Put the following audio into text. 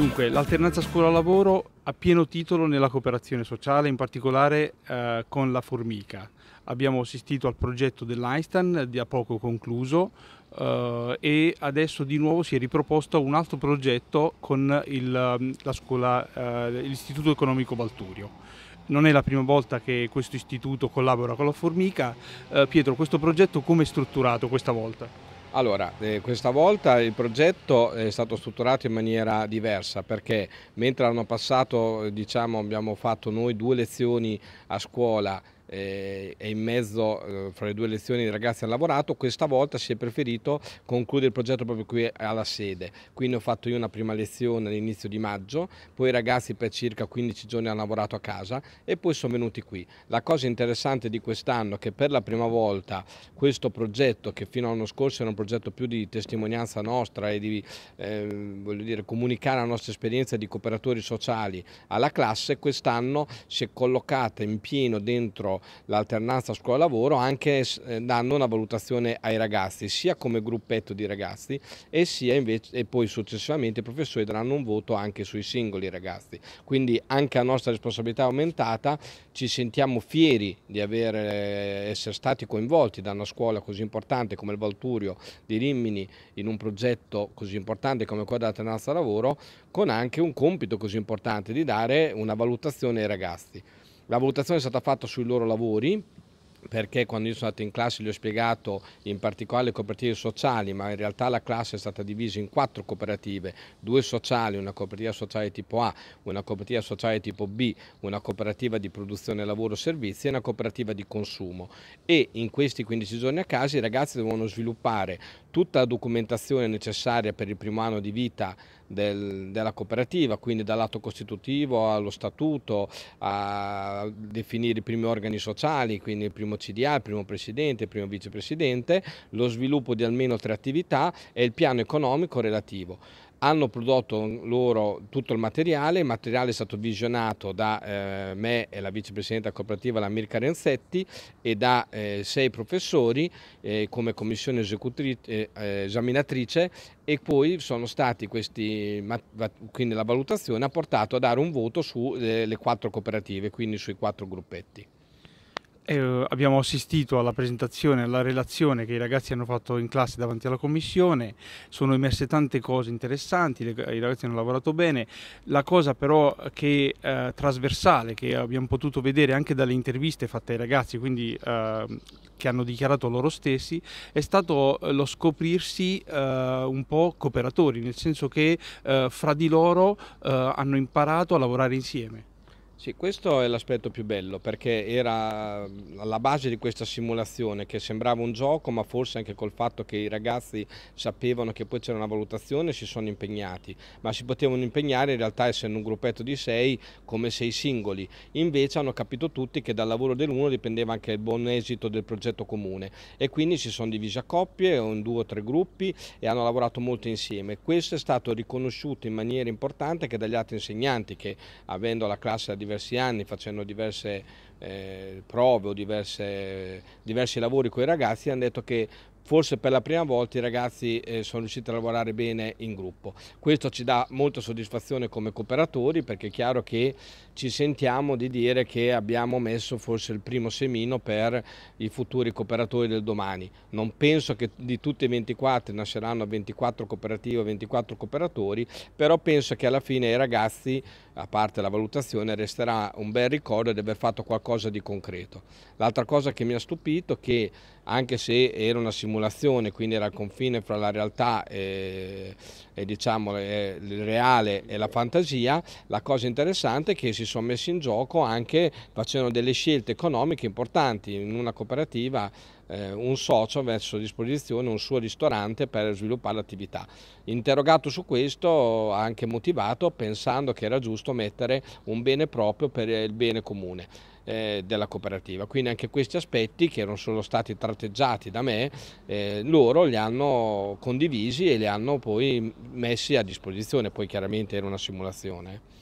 Dunque, l'alternanza scuola-lavoro a pieno titolo nella cooperazione sociale, in particolare eh, con la Formica. Abbiamo assistito al progetto dell'Einstein, di a poco concluso, eh, e adesso di nuovo si è riproposto un altro progetto con eh, l'Istituto eh, Economico Balturio. Non è la prima volta che questo istituto collabora con la Formica. Eh, Pietro, questo progetto come è strutturato questa volta? Allora, eh, questa volta il progetto è stato strutturato in maniera diversa perché mentre l'anno passato eh, diciamo, abbiamo fatto noi due lezioni a scuola e eh, in mezzo eh, fra le due lezioni i ragazzi hanno lavorato, questa volta si è preferito concludere il progetto proprio qui alla sede, quindi ho fatto io una prima lezione all'inizio di maggio, poi i ragazzi per circa 15 giorni hanno lavorato a casa e poi sono venuti qui. La cosa interessante di quest'anno è che per la prima volta questo progetto che fino all'anno scorso era un progetto più di testimonianza nostra e di eh, dire, comunicare la nostra esperienza di cooperatori sociali alla classe, quest'anno si è collocata in pieno dentro l'alternanza scuola-lavoro anche eh, dando una valutazione ai ragazzi, sia come gruppetto di ragazzi e, invece, e poi successivamente i professori daranno un voto anche sui singoli ragazzi. Quindi anche la nostra responsabilità è aumentata, ci sentiamo fieri di aver, eh, essere stati coinvolti da una scuola così importante come il Valturio di Rimini in un progetto così importante come quello dell'alternanza lavoro con anche un compito così importante di dare una valutazione ai ragazzi la valutazione è stata fatta sui loro lavori perché quando io sono andato in classe gli ho spiegato in particolare le cooperative sociali, ma in realtà la classe è stata divisa in quattro cooperative, due sociali, una cooperativa sociale tipo A, una cooperativa sociale tipo B, una cooperativa di produzione lavoro servizi e una cooperativa di consumo e in questi 15 giorni a casa i ragazzi devono sviluppare tutta la documentazione necessaria per il primo anno di vita del, della cooperativa, quindi dall'atto costitutivo allo statuto, a definire i primi organi sociali, quindi il primo primo CDA, il primo presidente, il primo vicepresidente, lo sviluppo di almeno tre attività e il piano economico relativo hanno prodotto loro tutto il materiale, il materiale è stato visionato da eh, me e la vicepresidenta cooperativa la Mirka Renzetti, e da eh, sei professori eh, come commissione eh, eh, esaminatrice e poi sono stati questi, quindi la valutazione ha portato a dare un voto sulle eh, quattro cooperative, quindi sui quattro gruppetti. Eh, abbiamo assistito alla presentazione, alla relazione che i ragazzi hanno fatto in classe davanti alla commissione, sono emerse tante cose interessanti, le, i ragazzi hanno lavorato bene, la cosa però che eh, trasversale che abbiamo potuto vedere anche dalle interviste fatte ai ragazzi, quindi eh, che hanno dichiarato loro stessi, è stato eh, lo scoprirsi eh, un po' cooperatori, nel senso che eh, fra di loro hanno imparato a lavorare insieme. Sì, questo è l'aspetto più bello perché era la base di questa simulazione che sembrava un gioco ma forse anche col fatto che i ragazzi sapevano che poi c'era una valutazione si sono impegnati, ma si potevano impegnare in realtà essendo un gruppetto di sei come sei singoli, invece hanno capito tutti che dal lavoro dell'uno dipendeva anche il buon esito del progetto comune e quindi si sono divisi a coppie o in due o tre gruppi e hanno lavorato molto insieme. Questo è stato riconosciuto in maniera importante anche dagli altri insegnanti che avendo la classe a diversi diversi anni facendo diverse eh, prove o diverse, diversi lavori con i ragazzi hanno detto che forse per la prima volta i ragazzi eh, sono riusciti a lavorare bene in gruppo. Questo ci dà molta soddisfazione come cooperatori perché è chiaro che ci sentiamo di dire che abbiamo messo forse il primo semino per i futuri cooperatori del domani. Non penso che di tutti i 24 nasceranno 24 cooperative, o 24 cooperatori, però penso che alla fine ai ragazzi, a parte la valutazione, resterà un bel ricordo di aver fatto qualcosa di concreto. L'altra cosa che mi ha stupito è che anche se era una simulazione, quindi era il confine fra la realtà e, eh, e diciamo, eh, il reale e la fantasia, la cosa interessante è che si sono messi in gioco anche facendo delle scelte economiche importanti in una cooperativa eh, un socio avesse a disposizione un suo ristorante per sviluppare l'attività. Interrogato su questo, anche motivato, pensando che era giusto mettere un bene proprio per il bene comune eh, della cooperativa quindi anche questi aspetti che erano solo stati tratteggiati da me eh, loro li hanno condivisi e li hanno poi messi a disposizione poi chiaramente era una simulazione